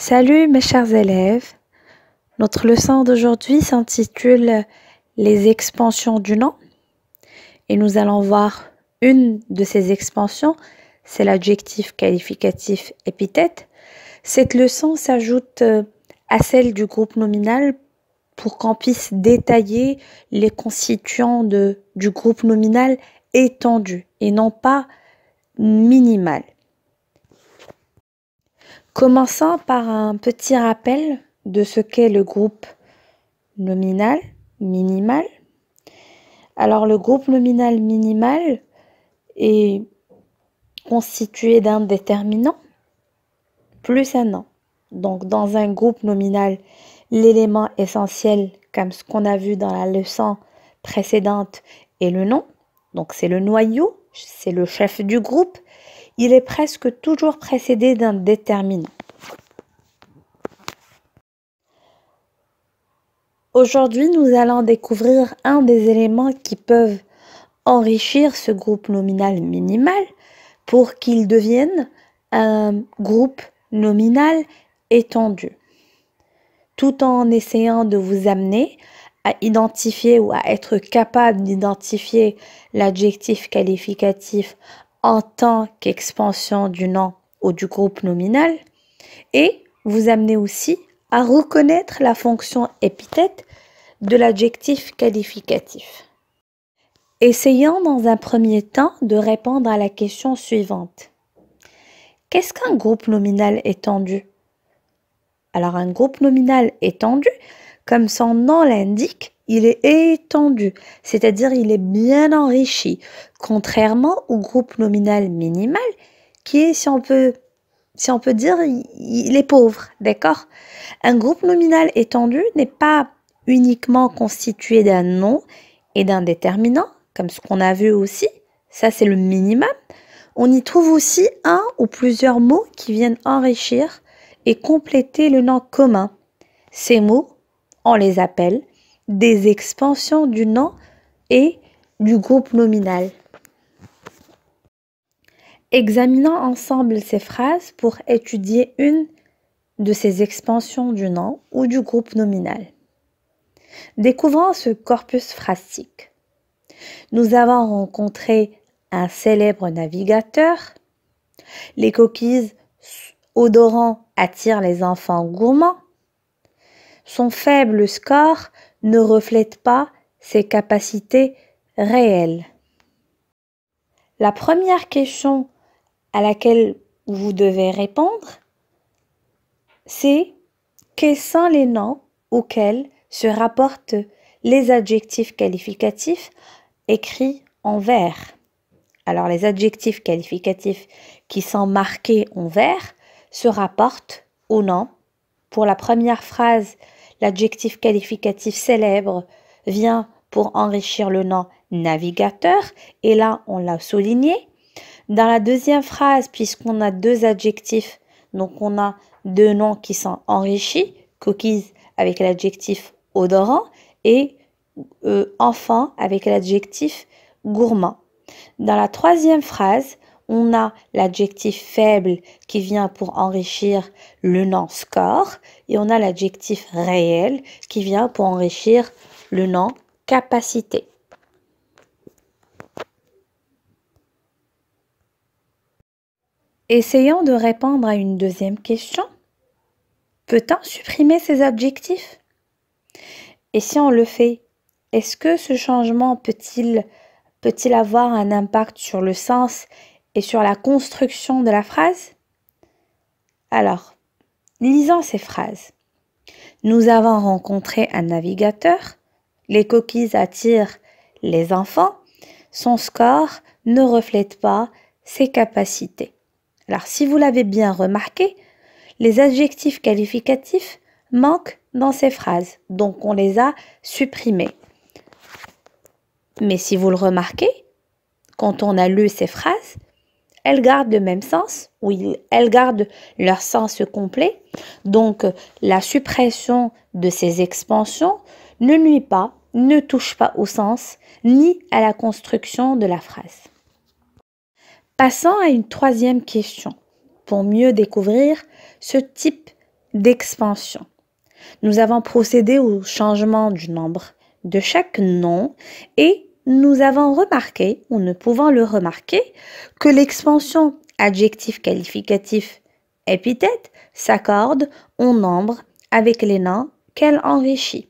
Salut mes chers élèves. Notre leçon d'aujourd'hui s'intitule Les expansions du nom. Et nous allons voir une de ces expansions, c'est l'adjectif qualificatif épithète. Cette leçon s'ajoute euh, à celle du groupe nominal pour qu'on puisse détailler les constituants de, du groupe nominal étendu et non pas minimal. Commençons par un petit rappel de ce qu'est le groupe nominal minimal. Alors le groupe nominal minimal est constitué d'un déterminant plus un nom. Donc dans un groupe nominal, l'élément essentiel, comme ce qu'on a vu dans la leçon précédente, est le nom. Donc c'est le noyau, c'est le chef du groupe, il est presque toujours précédé d'un déterminant. Aujourd'hui, nous allons découvrir un des éléments qui peuvent enrichir ce groupe nominal minimal pour qu'il devienne un groupe nominal étendu, tout en essayant de vous amener à identifier ou à être capable d'identifier l'adjectif qualificatif en tant qu'expansion du nom ou du groupe nominal et vous amenez aussi à reconnaître la fonction épithète de l'adjectif qualificatif. Essayons dans un premier temps de répondre à la question suivante. Qu'est-ce qu'un groupe nominal étendu Alors un groupe nominal étendu, comme son nom l'indique, il est étendu, c'est-à-dire il est bien enrichi, contrairement au groupe nominal minimal qui est, si on peut, si on peut dire, il est pauvre, d'accord Un groupe nominal étendu n'est pas uniquement constitué d'un nom et d'un déterminant, comme ce qu'on a vu aussi, ça c'est le minimum. On y trouve aussi un ou plusieurs mots qui viennent enrichir et compléter le nom commun. Ces mots, on les appelle des expansions du nom et du groupe nominal. Examinons ensemble ces phrases pour étudier une de ces expansions du nom ou du groupe nominal. Découvrons ce corpus phrastique. Nous avons rencontré un célèbre navigateur. Les coquilles odorantes attirent les enfants gourmands. Son faible score ne reflète pas ses capacités réelles. La première question à laquelle vous devez répondre, c'est quels sont les noms auxquels se rapportent les adjectifs qualificatifs écrits en vert. Alors les adjectifs qualificatifs qui sont marqués en vert se rapportent aux noms Pour la première phrase l'adjectif qualificatif célèbre vient pour enrichir le nom navigateur, et là on l'a souligné. Dans la deuxième phrase, puisqu'on a deux adjectifs, donc on a deux noms qui sont enrichis, cookies avec l'adjectif odorant et euh, enfant avec l'adjectif gourmand. Dans la troisième phrase, on a l'adjectif faible qui vient pour enrichir le nom score et on a l'adjectif réel qui vient pour enrichir le nom capacité. Essayons de répondre à une deuxième question. Peut-on supprimer ces adjectifs Et si on le fait, est-ce que ce changement peut-il peut-il avoir un impact sur le sens et sur la construction de la phrase Alors, lisons ces phrases. Nous avons rencontré un navigateur, les coquilles attirent les enfants, son score ne reflète pas ses capacités. Alors, si vous l'avez bien remarqué, les adjectifs qualificatifs manquent dans ces phrases, donc on les a supprimés. Mais si vous le remarquez, quand on a lu ces phrases, elles gardent le même sens, oui, elles gardent leur sens complet. Donc la suppression de ces expansions ne nuit pas, ne touche pas au sens, ni à la construction de la phrase. Passons à une troisième question pour mieux découvrir ce type d'expansion. Nous avons procédé au changement du nombre de chaque nom et nous avons remarqué, ou ne pouvons le remarquer, que l'expansion adjectif qualificatif épithète s'accorde en nombre avec les noms qu'elle enrichit.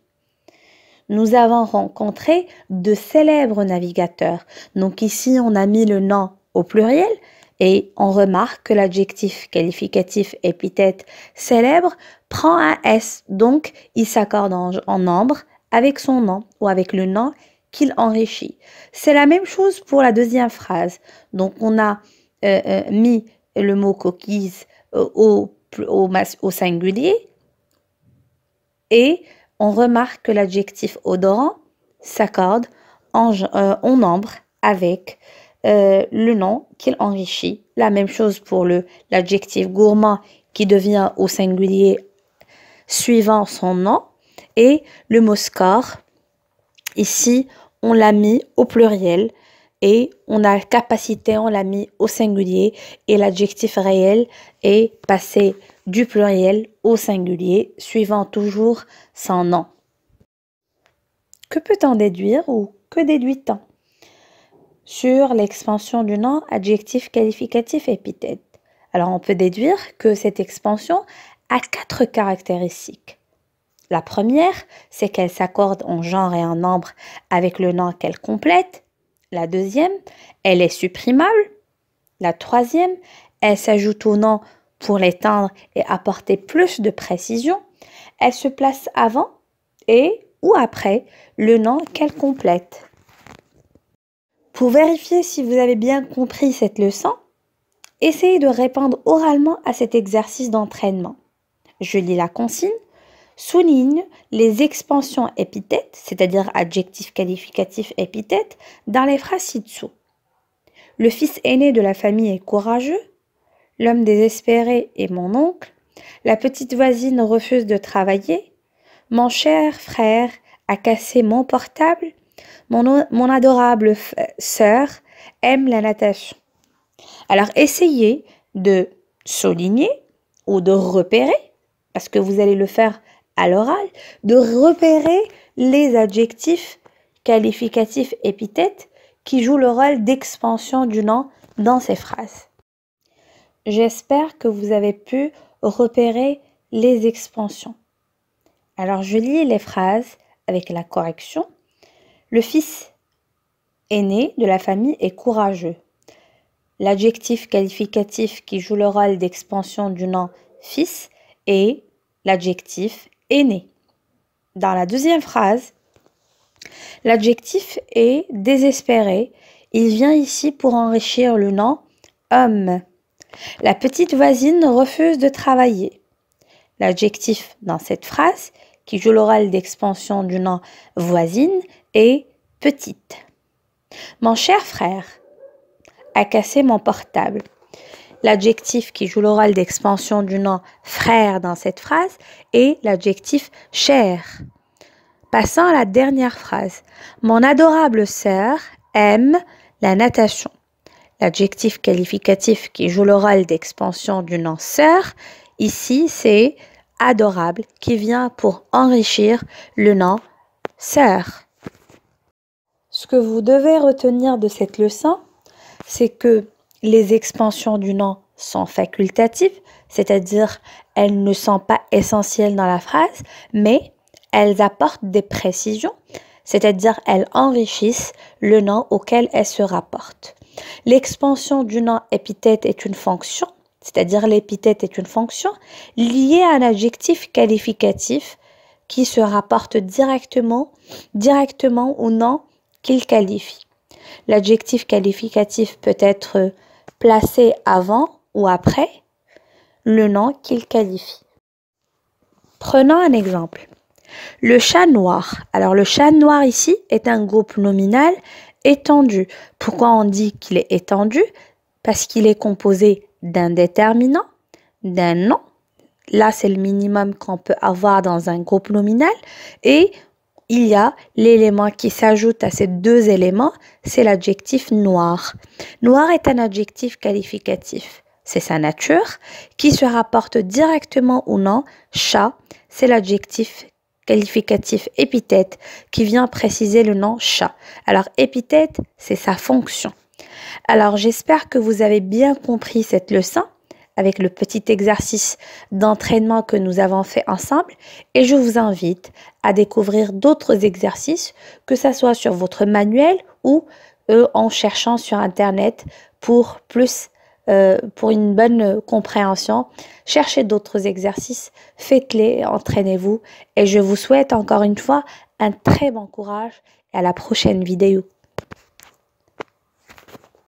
Nous avons rencontré de célèbres navigateurs. Donc ici, on a mis le nom au pluriel et on remarque que l'adjectif qualificatif épithète célèbre prend un S. Donc, il s'accorde en, en nombre avec son nom ou avec le nom qu'il enrichit. C'est la même chose pour la deuxième phrase. Donc on a euh, euh, mis le mot coquise euh, au, au, singulier et on remarque que l'adjectif odorant s'accorde en, nombre nombre avec le nom qu'il enrichit. La même chose pour l'adjectif gourmand qui devient au singulier suivant son nom et le mot score Ici, on l'a mis au pluriel et on a capacité, on l'a mis au singulier et l'adjectif réel est passé du pluriel au singulier suivant toujours son nom. Que peut-on déduire ou que déduit-on sur l'expansion du nom adjectif qualificatif épithète Alors on peut déduire que cette expansion a quatre caractéristiques. La première, c'est qu'elle s'accorde en genre et en nombre avec le nom qu'elle complète. La deuxième, elle est supprimable. La troisième, elle s'ajoute au nom pour l'étendre et apporter plus de précision. Elle se place avant et ou après le nom qu'elle complète. Pour vérifier si vous avez bien compris cette leçon, essayez de répondre oralement à cet exercice d'entraînement. Je lis la consigne souligne les expansions épithètes, c'est-à-dire adjectifs qualificatifs épithètes, dans les phrases ci-dessous. Le fils aîné de la famille est courageux, l'homme désespéré est mon oncle, la petite voisine refuse de travailler, mon cher frère a cassé mon portable, mon, mon adorable sœur aime la natation. Alors essayez de souligner ou de repérer, parce que vous allez le faire à l'oral, de repérer les adjectifs, qualificatifs, épithètes qui jouent le rôle d'expansion du nom dans ces phrases. J'espère que vous avez pu repérer les expansions. Alors je lis les phrases avec la correction. Le fils aîné de la famille est courageux. L'adjectif qualificatif qui joue le rôle d'expansion du nom fils est l'adjectif dans la deuxième phrase, l'adjectif est désespéré. Il vient ici pour enrichir le nom homme. La petite voisine refuse de travailler. L'adjectif dans cette phrase, qui joue l'oral d'expansion du nom voisine, est petite. Mon cher frère a cassé mon portable l'adjectif qui joue le rôle d'expansion du nom frère dans cette phrase est l'adjectif cher. Passons à la dernière phrase. Mon adorable sœur aime la natation. L'adjectif qualificatif qui joue le rôle d'expansion du nom sœur, ici c'est adorable qui vient pour enrichir le nom sœur. Ce que vous devez retenir de cette leçon, c'est que les expansions du nom sont facultatives, c'est-à-dire elles ne sont pas essentielles dans la phrase, mais elles apportent des précisions, c'est-à-dire elles enrichissent le nom auquel elles se rapportent. L'expansion du nom épithète est une fonction, c'est-à-dire l'épithète est une fonction liée à un adjectif qualificatif qui se rapporte directement, directement au nom qu'il qualifie. L'adjectif qualificatif peut être placer avant ou après le nom qu'il qualifie. Prenons un exemple. Le chat noir. Alors le chat noir ici est un groupe nominal étendu. Pourquoi on dit qu'il est étendu Parce qu'il est composé d'un déterminant, d'un nom. Là, c'est le minimum qu'on peut avoir dans un groupe nominal. Et il y a l'élément qui s'ajoute à ces deux éléments, c'est l'adjectif noir. Noir est un adjectif qualificatif. C'est sa nature qui se rapporte directement ou non chat. C'est l'adjectif qualificatif épithète qui vient préciser le nom chat. Alors épithète, c'est sa fonction. Alors j'espère que vous avez bien compris cette leçon avec le petit exercice d'entraînement que nous avons fait ensemble et je vous invite à découvrir d'autres exercices, que ce soit sur votre manuel ou euh, en cherchant sur Internet pour plus euh, pour une bonne compréhension, cherchez d'autres exercices, faites-les, entraînez-vous et je vous souhaite encore une fois un très bon courage et à la prochaine vidéo.